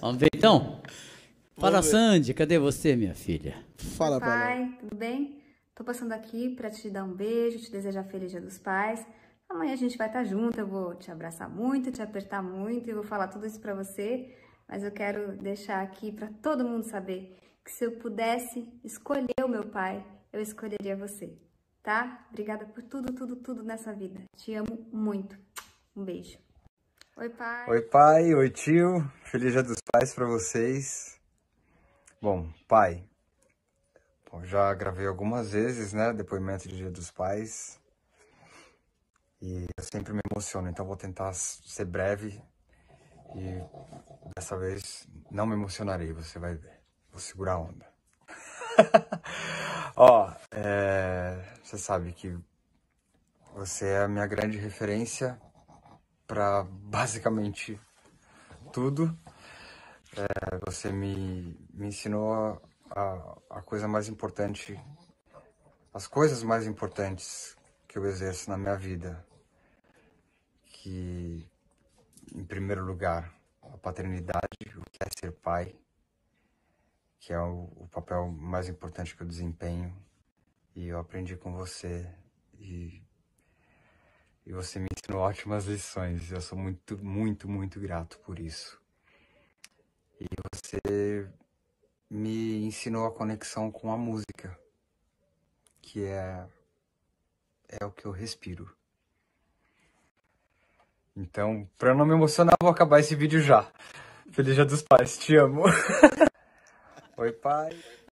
Vamos ver então. Fala, Sandy, cadê você, minha filha? Fala, Pai, Paulo. tudo bem? Tô passando aqui para te dar um beijo, te desejar feliz Dia dos Pais. Amanhã a gente vai estar tá junto, eu vou te abraçar muito, te apertar muito e vou falar tudo isso para você, mas eu quero deixar aqui para todo mundo saber que se eu pudesse escolher o meu pai, eu escolheria você, tá? Obrigada por tudo, tudo, tudo nessa vida. Te amo muito. Um beijo. Oi, pai. Oi, pai. Oi, tio. Feliz Dia dos Pais para vocês. Bom, pai, já gravei algumas vezes, né? Depoimento de Dia dos Pais. E eu sempre me emociono, então vou tentar ser breve. E dessa vez não me emocionarei, você vai ver. Vou segurar a onda. Ó, é, você sabe que você é a minha grande referência para basicamente tudo. É, você me, me ensinou a, a coisa mais importante, as coisas mais importantes que eu exerço na minha vida, que em primeiro lugar a paternidade, o que é ser pai, que é o, o, papel mais importante que eu desempenho. E eu aprendi com você e, e você me ótimas lições. Eu sou muito, muito, muito grato por isso. E você me ensinou a conexão com a música, que é, é o que eu respiro. Então, para não me emocionar, vou acabar esse vídeo já. Feliz Dia dos Pais, te amo. Oi, pai.